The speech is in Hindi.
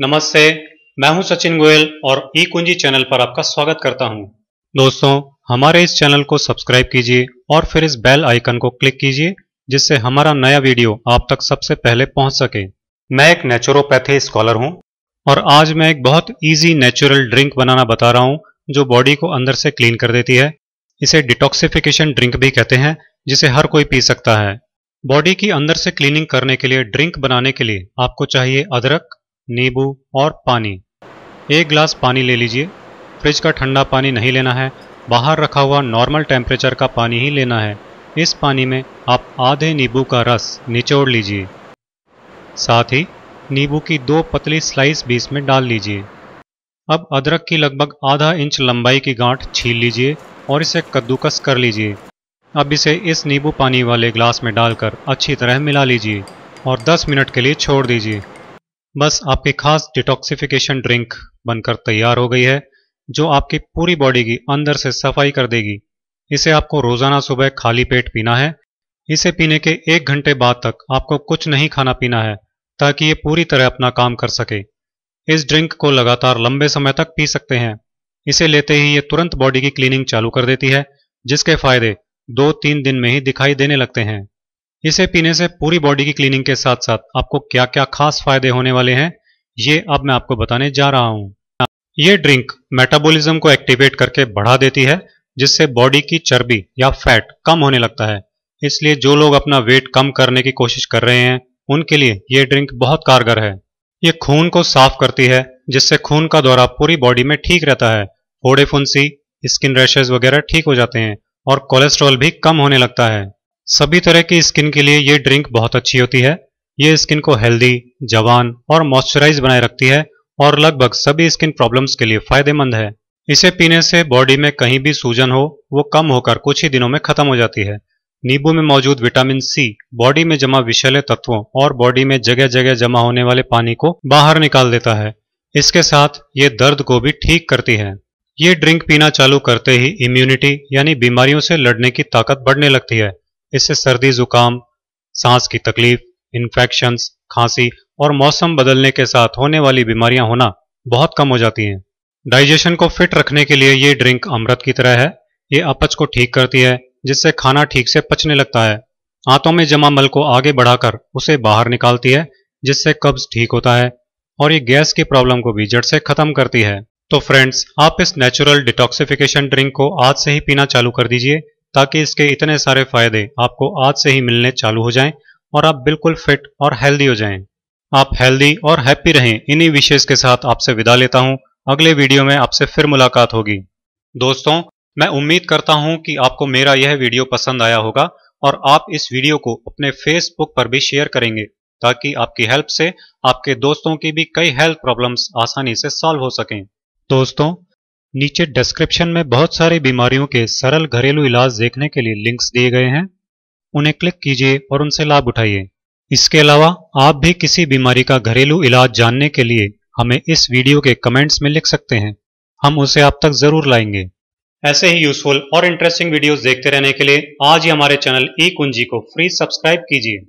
नमस्ते मैं हूं सचिन गोयल और ई कुंजी चैनल पर आपका स्वागत करता हूं। दोस्तों हमारे इस चैनल को सब्सक्राइब कीजिए और फिर इस बेल आइकन को क्लिक कीजिए जिससे हमारा नया वीडियो आप तक सबसे पहले पहुंच सके मैं एक नेचुरोपैथी स्कॉलर हूं और आज मैं एक बहुत ईजी नेचुरल ड्रिंक बनाना बता रहा हूँ जो बॉडी को अंदर से क्लीन कर देती है इसे डिटॉक्सिफिकेशन ड्रिंक भी कहते हैं जिसे हर कोई पी सकता है बॉडी की अंदर से क्लीनिंग करने के लिए ड्रिंक बनाने के लिए आपको चाहिए अदरक नींबू और पानी एक गिलास पानी ले लीजिए फ्रिज का ठंडा पानी नहीं लेना है बाहर रखा हुआ नॉर्मल टेम्परेचर का पानी ही लेना है इस पानी में आप आधे नींबू का रस निचोड़ लीजिए साथ ही नींबू की दो पतली स्लाइस भी में डाल लीजिए अब अदरक की लगभग आधा इंच लंबाई की गांठ छील लीजिए और इसे कद्दूकस कर लीजिए अब इसे इस नींबू पानी वाले ग्लास में डालकर अच्छी तरह मिला लीजिए और 10 मिनट के लिए छोड़ दीजिए बस आपकी खास डिटॉक्सिफिकेशन ड्रिंक बनकर तैयार हो गई है जो आपकी पूरी बॉडी की अंदर से सफाई कर देगी इसे आपको रोजाना सुबह खाली पेट पीना है इसे पीने के एक घंटे बाद तक आपको कुछ नहीं खाना पीना है ताकि ये पूरी तरह अपना काम कर सके इस ड्रिंक को लगातार लंबे समय तक पी सकते हैं इसे लेते ही ये तुरंत बॉडी की क्लीनिंग चालू कर देती है जिसके फायदे दो तीन दिन में ही दिखाई देने लगते हैं इसे पीने से पूरी बॉडी की क्लीनिंग के साथ साथ आपको क्या क्या खास फायदे होने वाले हैं ये अब मैं आपको बताने जा रहा हूँ ये ड्रिंक मेटाबॉलिज्म को एक्टिवेट करके बढ़ा देती है जिससे बॉडी की चर्बी या फैट कम होने लगता है इसलिए जो लोग अपना वेट कम करने की कोशिश कर रहे हैं उनके लिए ये ड्रिंक बहुत कारगर है ये खून को साफ करती है जिससे खून का दौरा पूरी बॉडी में ठीक रहता है फोड़े फुंसी स्किन रैशेज वगैरह ठीक हो जाते हैं और कोलेस्ट्रॉल भी कम होने लगता है सभी तरह की स्किन के लिए ये ड्रिंक बहुत अच्छी होती है ये स्किन को हेल्दी जवान और मॉइस्चराइज बनाए रखती है और लगभग सभी स्किन प्रॉब्लम्स के लिए फायदेमंद है इसे पीने से बॉडी में कहीं भी सूजन हो वो कम होकर कुछ ही दिनों में खत्म हो जाती है नींबू में मौजूद विटामिन सी बॉडी में जमा विषैले तत्वों और बॉडी में जगह जगह जमा होने वाले पानी को बाहर निकाल देता है इसके साथ ये दर्द को भी ठीक करती है ये ड्रिंक पीना चालू करते ही इम्यूनिटी यानी बीमारियों से लड़ने की ताकत बढ़ने लगती है इससे सर्दी जुकाम सांस की तकलीफ इन्फेक्शंस खांसी और मौसम बदलने के साथ होने वाली बीमारियां होना बहुत कम हो जाती हैं डाइजेशन को फिट रखने के लिए ये ड्रिंक अमृत की तरह है ये अपच को ठीक करती है जिससे खाना ठीक से पचने लगता है आंतों में जमा मल को आगे बढ़ाकर उसे बाहर निकालती है जिससे कब्ज ठीक होता है और ये गैस की प्रॉब्लम को भी जड़ से खत्म करती है तो फ्रेंड्स आप इस नेचुरल डिटॉक्सिफिकेशन ड्रिंक को आज से ही पीना चालू कर दीजिए ताकि इसके इतने सारे फायदे आपको आज से ही मिलने चालू हो जाएं और आप बिल्कुल फिट और हेल्दी हो जाएं। आप हेल्दी और हैप्पी रहें इन्हीं विशेष के साथ आपसे विदा लेता हूं अगले वीडियो में आपसे फिर मुलाकात होगी दोस्तों मैं उम्मीद करता हूं कि आपको मेरा यह वीडियो पसंद आया होगा और आप इस वीडियो को अपने फेसबुक पर भी शेयर करेंगे ताकि आपकी हेल्प से आपके दोस्तों की भी कई हेल्थ प्रॉब्लम्स आसानी से सॉल्व हो सकें दोस्तों नीचे डिस्क्रिप्शन में बहुत सारी बीमारियों के सरल घरेलू इलाज देखने के लिए लिंक्स दिए गए हैं उन्हें क्लिक कीजिए और उनसे लाभ उठाइए इसके अलावा आप भी किसी बीमारी का घरेलू इलाज जानने के लिए हमें इस वीडियो के कमेंट्स में लिख सकते हैं हम उसे आप तक जरूर लाएंगे ऐसे ही यूजफुल और इंटरेस्टिंग वीडियोस देखते रहने के लिए आज ही हमारे चैनल ई कुंजी को फ्री सब्सक्राइब कीजिए